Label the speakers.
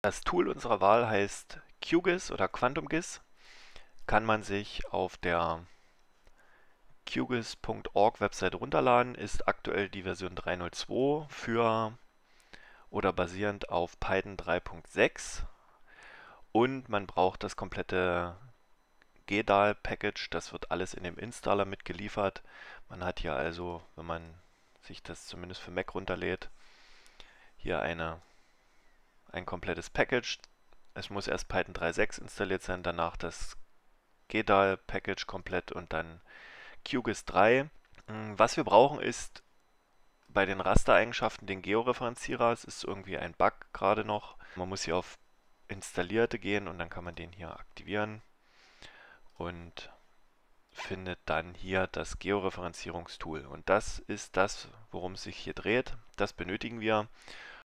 Speaker 1: Das Tool unserer Wahl heißt QGIS oder QuantumGIS. Kann man sich auf der QGIS.org Website runterladen, ist aktuell die Version 3.0.2 für oder basierend auf Python 3.6 und man braucht das komplette GDAL-Package, das wird alles in dem Installer mitgeliefert. Man hat hier also, wenn man sich das zumindest für Mac runterlädt, hier eine ein komplettes Package. Es muss erst Python 3.6 installiert sein, danach das GDAL-Package komplett und dann QGIS 3. Mm, was wir brauchen ist bei den Rastereigenschaften den Georeferenzierer. Es ist irgendwie ein Bug gerade noch. Man muss hier auf Installierte gehen und dann kann man den hier aktivieren und findet dann hier das Georeferenzierungstool. Und das ist das, worum es sich hier dreht. Das benötigen wir.